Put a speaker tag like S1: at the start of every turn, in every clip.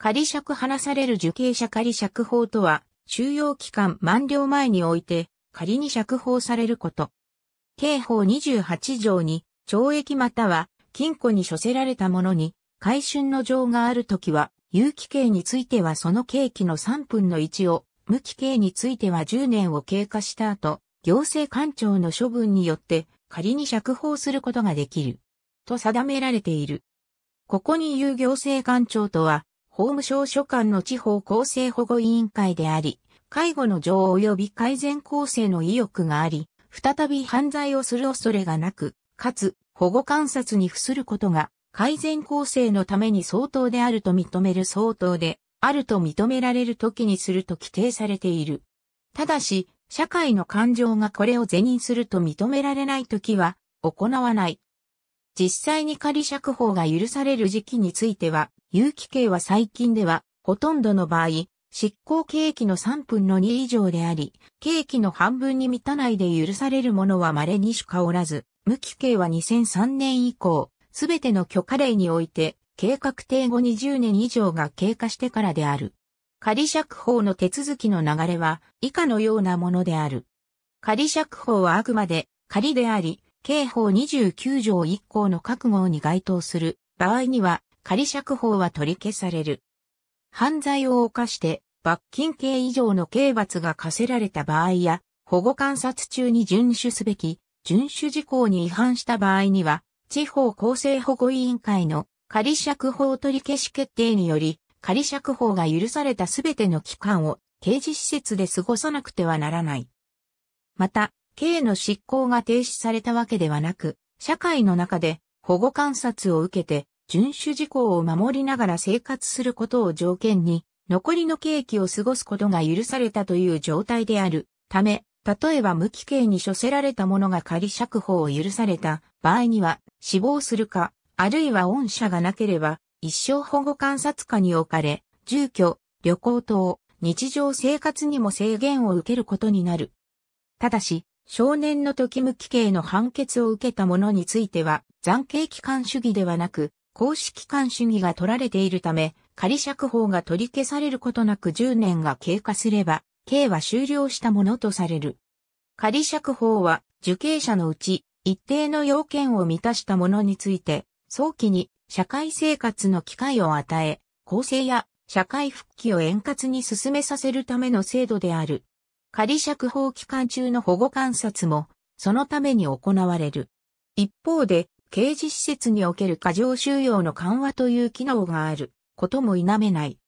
S1: 仮釈放される受刑者仮釈放とは、収容期間満了前において、仮に釈放されること。刑法28条に、懲役または、禁錮に処せられた者に、改春の情があるときは、有期刑についてはその刑期の3分の1を、無期刑については10年を経過した後、行政官庁の処分によって仮に釈放することができる。と定められている。ここに言う行政官庁とは、法務省所管の地方厚生保護委員会であり、介護の情及び改善構成の意欲があり、再び犯罪をする恐れがなく、かつ保護観察に付することが改善構成のために相当であると認める相当で、あると認められる時にすると規定されている。ただし、社会の感情がこれを是認すると認められない時は行わない。実際に仮釈放が許される時期については、有期刑は最近では、ほとんどの場合、執行刑期の3分の2以上であり、刑期の半分に満たないで許されるものは稀にしかおらず、無期刑は2003年以降、すべての許可令において、計画定後20年以上が経過してからである。仮釈放の手続きの流れは以下のようなものである。仮釈放はあくまで仮であり、刑法29条1項の覚悟に該当する場合には仮釈放は取り消される。犯罪を犯して罰金刑以上の刑罰が課せられた場合や、保護観察中に遵守すべき、遵守事項に違反した場合には、地方厚生保護委員会の仮釈放取り消し決定により、仮釈放が許されたすべての期間を刑事施設で過ごさなくてはならない。また、刑の執行が停止されたわけではなく、社会の中で保護観察を受けて遵守事項を守りながら生活することを条件に、残りの刑期を過ごすことが許されたという状態であるため、例えば無期刑に処せられた者が仮釈放を許された場合には死亡するか、あるいは恩赦がなければ一生保護観察下に置かれ、住居、旅行等、日常生活にも制限を受けることになる。ただし、少年の時無期刑の判決を受けた者については、暫刑期間主義ではなく、公式官主義が取られているため、仮釈放が取り消されることなく10年が経過すれば、刑は終了したものとされる。仮釈放は、受刑者のうち、一定の要件を満たしたものについて、早期に社会生活の機会を与え、公正や社会復帰を円滑に進めさせるための制度である。仮釈放期間中の保護観察も、そのために行われる。一方で、刑事施設における過剰収容の緩和という機能があることも否めない。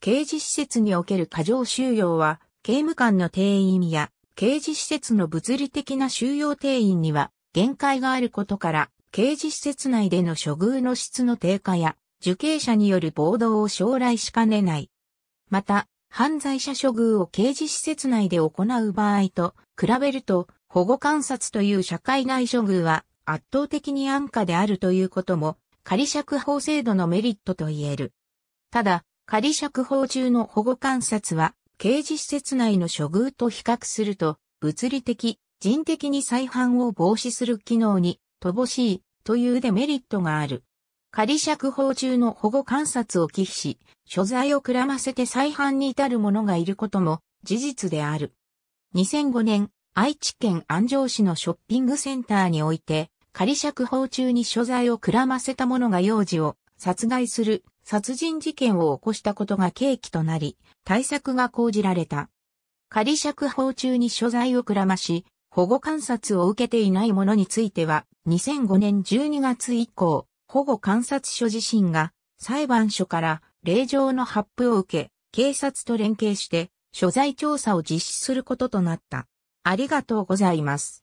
S1: 刑事施設における過剰収容は、刑務官の定員や刑事施設の物理的な収容定員には限界があることから、刑事施設内での処遇の質の低下や、受刑者による暴動を将来しかねない。また、犯罪者処遇を刑事施設内で行う場合と比べると、保護観察という社会内処遇は圧倒的に安価であるということも仮釈放制度のメリットと言える。ただ、仮釈放中の保護観察は刑事施設内の処遇と比較すると物理的、人的に再犯を防止する機能に乏しいというデメリットがある。仮釈放中の保護観察を忌避し、所在をくらませて再犯に至る者がいることも事実である。2005年、愛知県安城市のショッピングセンターにおいて、仮釈放中に所在をくらませた者が幼児を殺害する殺人事件を起こしたことが契機となり、対策が講じられた。仮釈放中に所在をくらまし、保護観察を受けていない者については、2005年12月以降、保護観察所自身が裁判所から令状の発布を受け、警察と連携して所在調査を実施することとなった。ありがとうございます。